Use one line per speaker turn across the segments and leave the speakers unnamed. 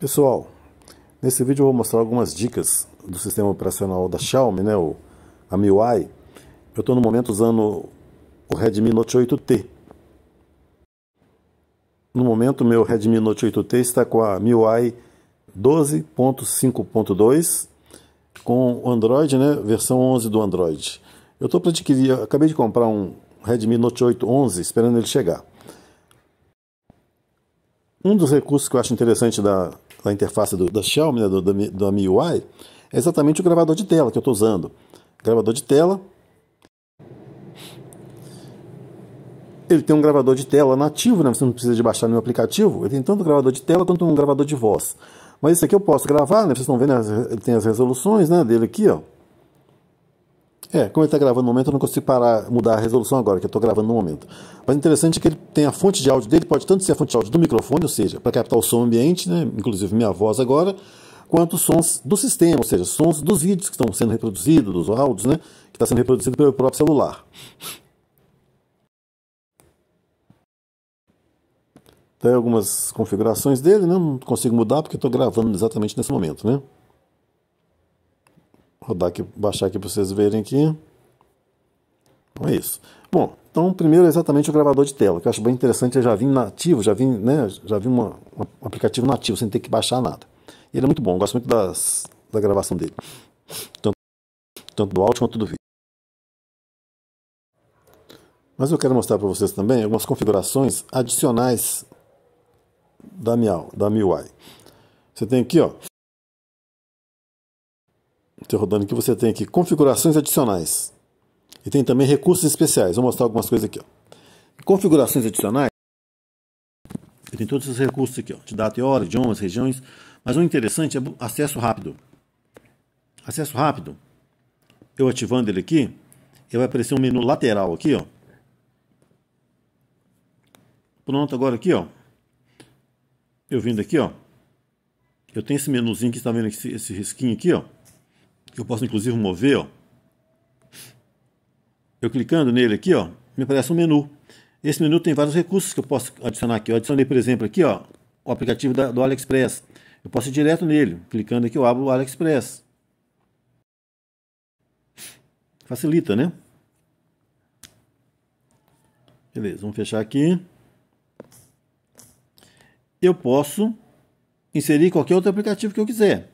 Pessoal, nesse vídeo eu vou mostrar algumas dicas do sistema operacional da Xiaomi, né, o, a MIUI. Eu estou no momento usando o Redmi Note 8T. No momento, meu Redmi Note 8T está com a MIUI 12.5.2 com o Android, né, versão 11 do Android. Eu estou para adquirir, acabei de comprar um Redmi Note 8 11, esperando ele chegar. Um dos recursos que eu acho interessante da na interface do, da Xiaomi, né, do, da, da MIUI, é exatamente o gravador de tela que eu estou usando. Gravador de tela. Ele tem um gravador de tela nativo, né? você não precisa de baixar nenhum aplicativo. Ele tem tanto um gravador de tela quanto um gravador de voz. Mas isso aqui eu posso gravar, né? vocês estão vendo, ele tem as resoluções né, dele aqui, ó. É, como ele está gravando no momento, eu não consigo parar, mudar a resolução agora, que eu estou gravando no momento. Mas interessante é que ele tem a fonte de áudio dele, pode tanto ser a fonte de áudio do microfone, ou seja, para captar o som ambiente, né, inclusive minha voz agora, quanto sons do sistema, ou seja, sons dos vídeos que estão sendo reproduzidos, dos áudios, né, que está sendo reproduzido pelo próprio celular. Tem algumas configurações dele, né, não consigo mudar porque estou gravando exatamente nesse momento, né rodar aqui, baixar aqui para vocês verem aqui. Então é isso. Bom, então primeiro é exatamente o gravador de tela, que eu acho bem interessante, eu já vim nativo, já vim, né, já vim uma, um aplicativo nativo, sem ter que baixar nada. E ele é muito bom, eu gosto muito das, da gravação dele. Tanto, tanto do áudio quanto do vídeo. Mas eu quero mostrar para vocês também algumas configurações adicionais da, minha, da MIUI. Você tem aqui, ó, Estou rodando aqui, você tem aqui configurações adicionais. E tem também recursos especiais. Vou mostrar algumas coisas aqui. Ó. Configurações adicionais. Tem todos esses recursos aqui, ó, de data e hora, idiomas, regiões. Mas o interessante é acesso rápido. Acesso rápido. Eu ativando ele aqui, ele vai aparecer um menu lateral aqui, ó. Pronto, agora aqui, ó. Eu vindo aqui, ó. Eu tenho esse menuzinho que está vendo esse, esse risquinho aqui, ó. Eu posso inclusive mover, ó. Eu clicando nele aqui, ó, me aparece um menu. Esse menu tem vários recursos que eu posso adicionar aqui. Eu adicionei, por exemplo, aqui, ó, o aplicativo da, do AliExpress. Eu posso ir direto nele. Clicando aqui, eu abro o AliExpress. Facilita, né? Beleza, vamos fechar aqui. Eu posso inserir qualquer outro aplicativo que eu quiser.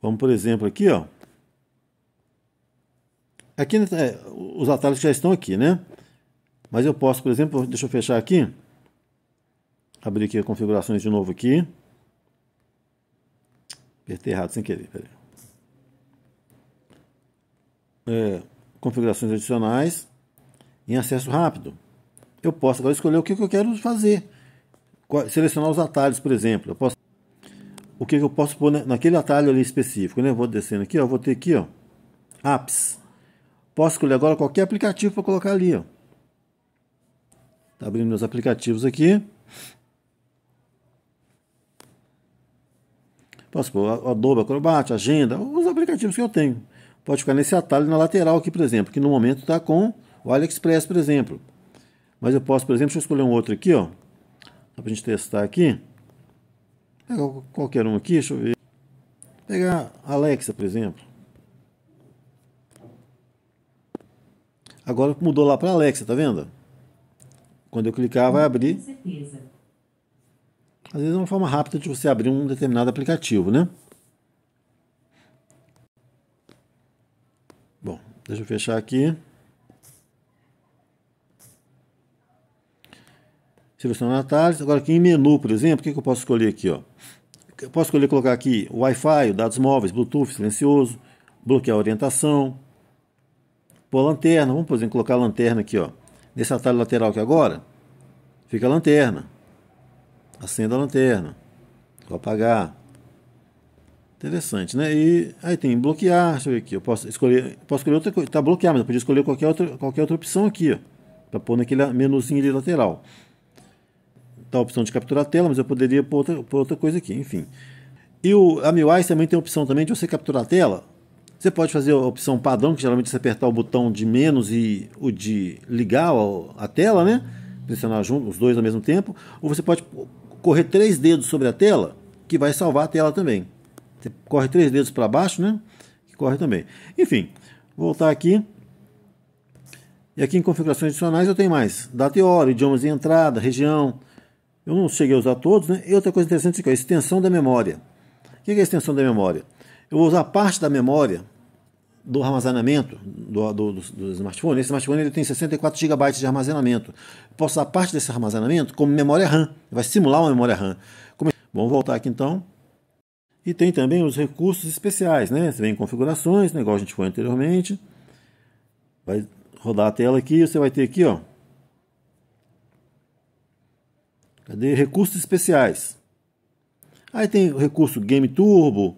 Vamos, por exemplo, aqui, ó. Aqui né, é, os atalhos já estão aqui, né? Mas eu posso, por exemplo, deixa eu fechar aqui. Abrir aqui as configurações de novo aqui. Apertei errado sem querer, peraí. É, configurações adicionais em acesso rápido. Eu posso agora escolher o que, que eu quero fazer. Selecionar os atalhos, por exemplo. Eu posso o que, que eu posso pôr naquele atalho ali específico, né? Vou descendo aqui, ó, vou ter aqui, ó, apps. Posso escolher agora qualquer aplicativo para colocar ali, ó. Tá abrindo meus aplicativos aqui. Posso pôr Adobe Acrobat, Agenda, os aplicativos que eu tenho. Pode ficar nesse atalho na lateral aqui, por exemplo, que no momento está com o AliExpress, por exemplo. Mas eu posso, por exemplo, deixa eu escolher um outro aqui, ó. Só para a gente testar aqui. Pegar qualquer um aqui, deixa eu ver. Pegar Alexa, por exemplo. Agora mudou lá para Alexa, tá vendo? Quando eu clicar, vai abrir. Às vezes é uma forma rápida de você abrir um determinado aplicativo, né? Bom, deixa eu fechar aqui. selecionar atalhos. Agora aqui em menu, por exemplo, o que, que eu posso escolher aqui? Ó? Eu posso escolher colocar aqui Wi-Fi, dados móveis, Bluetooth, silencioso, bloquear orientação, pôr lanterna. Vamos, por exemplo, colocar a lanterna aqui, ó. Nesse atalho lateral aqui agora, fica a lanterna. Acenda a lanterna. Vou apagar. Interessante, né? E aí tem bloquear, deixa eu ver aqui. Eu posso escolher, posso escolher outra coisa. Tá bloqueado, mas eu podia escolher qualquer outra, qualquer outra opção aqui, ó. Pra pôr naquele menuzinho ali lateral tá a opção de capturar a tela, mas eu poderia pôr outra, pôr outra coisa aqui, enfim. E o a MIUI também tem a opção também de você capturar a tela. Você pode fazer a opção padrão, que geralmente é você apertar o botão de menos e o de ligar a tela, né? Pressionar junto, os dois ao mesmo tempo. Ou você pode correr três dedos sobre a tela, que vai salvar a tela também. Você corre três dedos para baixo, né? Que corre também. Enfim, voltar aqui. E aqui em configurações adicionais eu tenho mais. Data e hora, idiomas de entrada, região, eu não cheguei a usar todos, né? E outra coisa interessante é a extensão da memória. O que é a extensão da memória? Eu vou usar parte da memória do armazenamento do, do, do, do smartphone. Esse smartphone ele tem 64 GB de armazenamento. Eu posso usar parte desse armazenamento como memória RAM. Vai simular uma memória RAM. Como... Vamos voltar aqui então. E tem também os recursos especiais, né? Você vem em configurações, né? igual a gente foi anteriormente. Vai rodar a tela aqui, você vai ter aqui, ó, Cadê? Recursos especiais. Aí tem o recurso Game Turbo.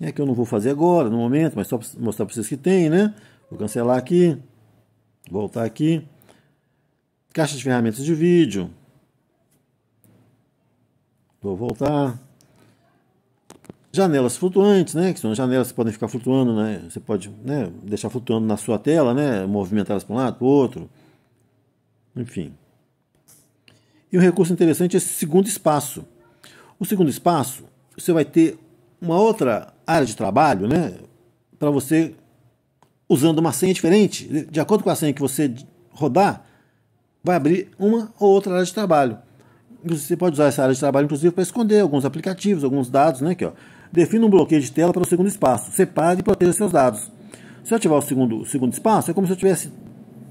É que eu não vou fazer agora, no momento, mas só para mostrar para vocês que tem, né? Vou cancelar aqui. Voltar aqui. Caixa de ferramentas de vídeo. Vou voltar. Janelas flutuantes, né? Que são janelas que podem ficar flutuando, né? Você pode né? deixar flutuando na sua tela, né? Movimentá-las para um lado, para o outro. Enfim. E um recurso interessante é esse segundo espaço. O segundo espaço, você vai ter uma outra área de trabalho, né? Para você, usando uma senha diferente, de acordo com a senha que você rodar, vai abrir uma ou outra área de trabalho. Você pode usar essa área de trabalho, inclusive, para esconder alguns aplicativos, alguns dados, né? Aqui, ó. Defina um bloqueio de tela para o segundo espaço. Separe e proteja seus dados. Se eu ativar o segundo, o segundo espaço, é como se eu tivesse,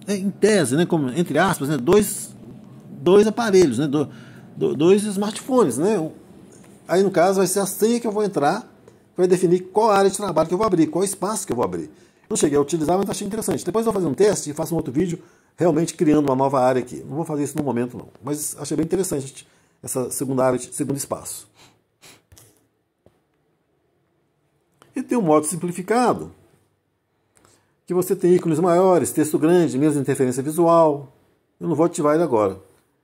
é, em tese, né? Como, entre aspas, né? dois dois aparelhos, né? Do, do, dois smartphones, né? Aí no caso vai ser a senha que eu vou entrar, para vai definir qual área de trabalho que eu vou abrir, qual espaço que eu vou abrir. Não cheguei a utilizar, mas achei interessante. Depois eu vou fazer um teste e faço um outro vídeo realmente criando uma nova área aqui. Não vou fazer isso no momento não, mas achei bem interessante essa segunda área, segundo espaço. E tem o um modo simplificado, que você tem ícones maiores, texto grande, menos interferência visual. Eu não vou ativar ele agora.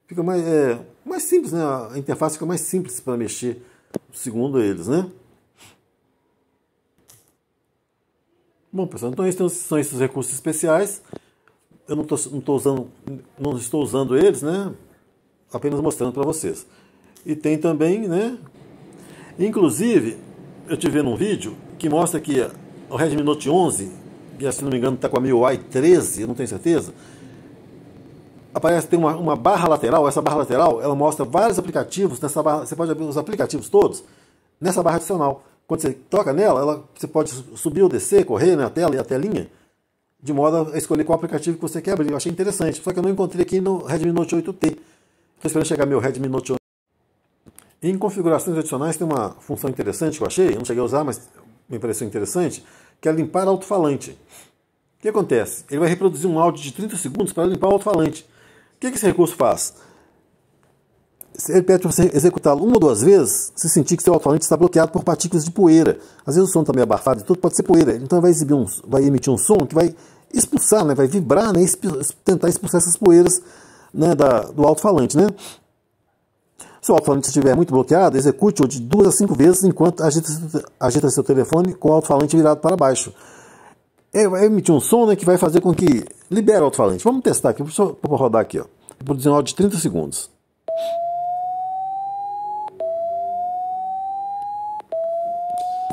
Fica mais, é, mais simples, né? A interface fica mais simples para mexer, segundo eles, né? Bom, pessoal, então esses são esses recursos especiais. Eu não, tô, não, tô usando, não estou usando eles, né? Apenas mostrando para vocês. E tem também, né? Inclusive, eu tive vendo um vídeo que mostra que o Redmi Note 11, que se não me engano está com a MIUI 13, eu não tenho certeza, aparece, tem uma, uma barra lateral, essa barra lateral, ela mostra vários aplicativos, nessa barra, você pode abrir os aplicativos todos nessa barra adicional. Quando você toca nela, ela, você pode subir ou descer, correr na né, tela e a telinha, de modo a escolher qual aplicativo que você quer abrir. Eu achei interessante, só que eu não encontrei aqui no Redmi Note 8T. Estou esperando chegar meu Redmi Note 8 Em configurações adicionais tem uma função interessante que eu achei, eu não cheguei a usar, mas me pareceu interessante, que é limpar alto-falante. O que acontece? Ele vai reproduzir um áudio de 30 segundos para limpar o alto-falante que, que esse recurso faz? Ele pede para você executá-lo uma ou duas vezes, se sentir que seu alto-falante está bloqueado por partículas de poeira. Às vezes o som está meio abafado e tudo pode ser poeira. Então vai, exibir um, vai emitir um som que vai expulsar, né? vai vibrar, né? Exp tentar expulsar essas poeiras né? da, do alto-falante. Né? Se o alto-falante estiver muito bloqueado, execute-o de duas a cinco vezes enquanto agita, agita seu telefone com o alto-falante virado para baixo. Ele é, vai emitir um som né, que vai fazer com que libere o alto-falante. Vamos testar aqui, deixa eu rodar aqui. Ó por 19 de 30 segundos.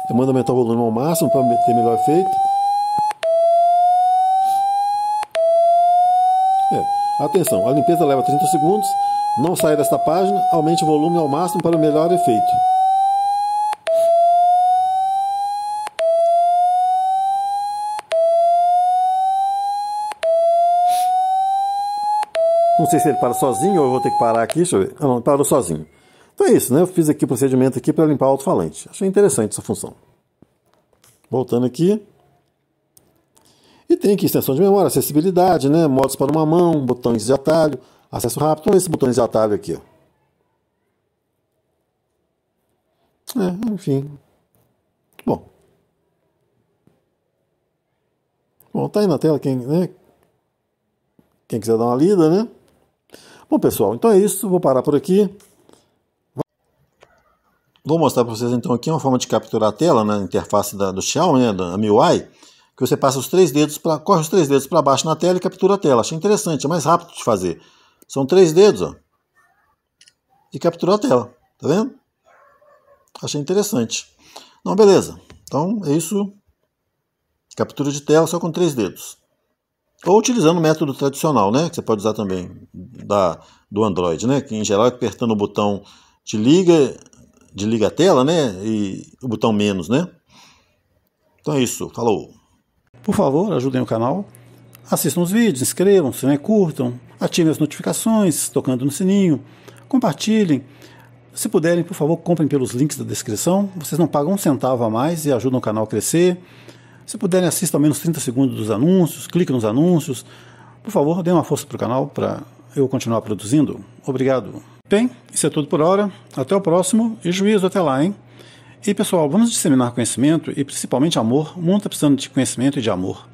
Eu mando aumentar o volume ao máximo para ter melhor efeito. É. Atenção, a limpeza leva 30 segundos. Não sai desta página, aumente o volume ao máximo para o melhor efeito. Não sei se ele para sozinho ou eu vou ter que parar aqui. Deixa eu ver. Ah, não, não, parou sozinho. Então é isso, né? Eu fiz aqui o procedimento aqui para limpar o alto-falante. Achei interessante essa função. Voltando aqui. E tem aqui extensão de memória, acessibilidade, né? Modos para uma mão, botões de atalho, acesso rápido. Olha então, esses botões de atalho aqui, ó. É, enfim. Bom. Bom, tá aí na tela quem, né? Quem quiser dar uma lida, né? Bom, pessoal, então é isso. Vou parar por aqui. Vou mostrar para vocês então aqui uma forma de capturar a tela na né, interface da, do Xiaomi, né, da MIUI, que você passa os três dedos para corre os três dedos para baixo na tela e captura a tela. Achei interessante, é mais rápido de fazer. São três dedos, ó, e capturou a tela, tá vendo? Achei interessante. Não, beleza. Então é isso. Captura de tela só com três dedos. Ou utilizando o método tradicional, né? Que você pode usar também da, do Android, né? Que em geral é apertando o botão de liga, de liga a tela, né? E o botão menos, né? Então é isso, falou! Por favor, ajudem o canal, assistam os vídeos, inscrevam-se, né? curtam, ativem as notificações, tocando no sininho, compartilhem. Se puderem, por favor, comprem pelos links da descrição. Vocês não pagam um centavo a mais e ajudam o canal a crescer. Se puderem, assista ao menos 30 segundos dos anúncios, cliquem nos anúncios. Por favor, dê uma força para o canal para eu continuar produzindo. Obrigado. Bem, isso é tudo por hora. Até o próximo e juízo até lá, hein? E pessoal, vamos disseminar conhecimento e principalmente amor. O mundo está precisando de conhecimento e de amor.